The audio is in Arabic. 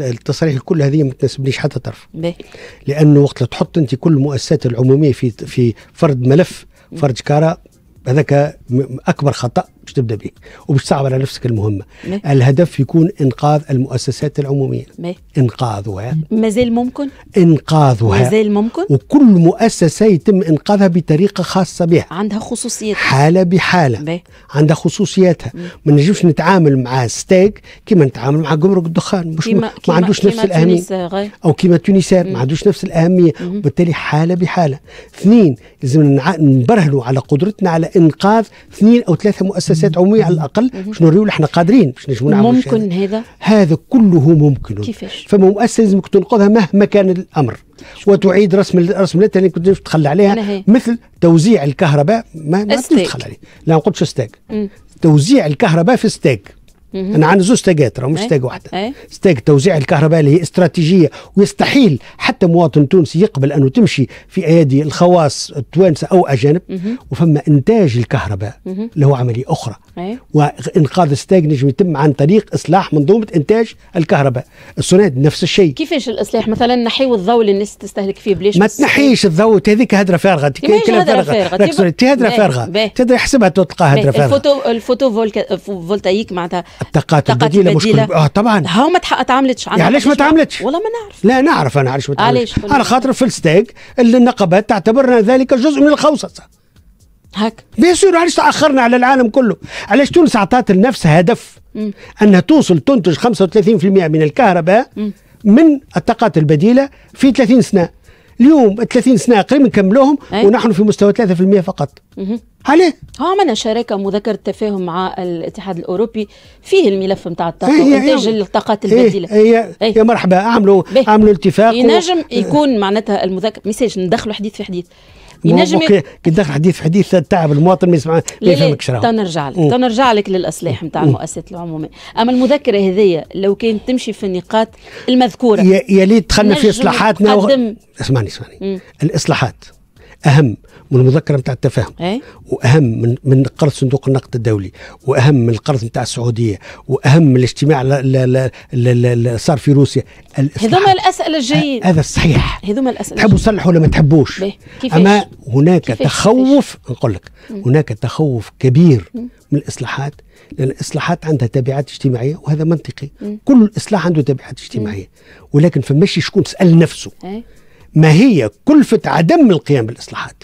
التصريح الكل هذه ما تناسبنيش حتى طرف لانه وقت تحط انت كل المؤسسات العموميه في في فرد ملف فرد شكاره هذاك اكبر خطا مش تبدا بيه ومش صعب على نفسك المهمه مي. الهدف يكون انقاذ المؤسسات العموميه مي. انقاذها ما زال ممكن انقاذها ما زال ممكن وكل مؤسسه يتم انقاذها بطريقه خاصه بها عندها خصوصيات حاله بحاله مي. عندها خصوصياتها ما نجمش نتعامل مع ستيك كما نتعامل مع جمرك الدخان مش كيما ما عندوش نفس الاهميه او كيما تونسان ما عندوش نفس الاهميه وبالتالي حاله بحاله اثنين لازم نبرهنوا على قدرتنا على انقاذ اثنين او ثلاثه مؤسسات مؤسسات عموميه على الاقل باش نوريو احنا قادرين باش نجمو نعملو ممكن هذا هذا كله ممكن كيفاش فما مؤسسه لازمك تنقذها مهما كان الامر وتعيد رسم الرسم اللي كنت تخلى عليها مثل توزيع الكهرباء ما ما تخلى عليه لا ما قلتش ستاك توزيع الكهرباء في ستاك انا عندي زوج ستاجات راه مش ستاج إيه. واحده إيه. ستاج توزيع الكهرباء اللي هي استراتيجيه ويستحيل حتى مواطن تونسي يقبل انه تمشي في ايادي الخواص التوانسه او اجانب وفما انتاج الكهرباء اللي هو عمليه اخرى إيه. وانقاذ ستاج نجم يتم عن طريق اصلاح منظومه انتاج الكهرباء السوناد نفس الشيء كيفاش الاصلاح مثلا نحيو الضوء اللي الناس تستهلك فيه بليش ما تنحيش الضوء هذيك هدره فارغه هدره فارغه هدره فارغه تقدر يحسبها تلقى هدره فارغه الفوتو الفوتو فولتايك معناتها الطاقات البديله كل... اه طبعا هاو ما تعاملتش يعني ليش ما تعاملتش؟ والله ما نعرف لا نعرف انا علاش ما تعاملتش على خاطر في الستيك النقابات تعتبرنا ذلك جزء من الخوصصه هك بيسير علاش تاخرنا على العالم كله علاش تونس اعطت لنفسها هدف م. انها توصل تنتج 35% من الكهرباء م. من الطاقات البديله في 30 سنه اليوم 30 سنه قريب نكملوهم ونحن في مستوى 3% فقط م. عليه عملنا شراكه مذكره تفاهم مع الاتحاد الاوروبي فيه الملف نتاع الطاقه وانتاج الطاقات البديله هي هي إيه. يا مرحبا عملوا عملوا اتفاق ينجم و... يكون معناتها المذكره ميساج ندخلوا حديث في حديث ينجم كي ندخل حديث في حديث تعب المواطن ما يسمع ما يفهمكش راهو تنرجع لك تنرجع لك للاصلاح نتاع المؤسسات العموميه اما المذكره هذيا لو كانت تمشي في النقاط المذكوره يا ليت دخلنا في اصلاحاتنا اسمعني اسمعني الاصلاحات اهم من المذكره نتاع التفاهم أي؟ واهم من من قرض صندوق النقد الدولي واهم من القرض نتاع السعوديه واهم من الاجتماع اللي صار في روسيا هذوما الاسئله الجايين هذا الصحيح هذوما الاسئله تحبوا تصلحوا ولا ما تحبوش اما هناك كيفيش؟ تخوف نقول لك هناك تخوف كبير من الاصلاحات لان الاصلاحات عندها تبعات اجتماعيه وهذا منطقي كل اصلاح عنده تبعات اجتماعيه ولكن فماشي شكون سال نفسه أي؟ ما هي كلفة عدم القيام بالإصلاحات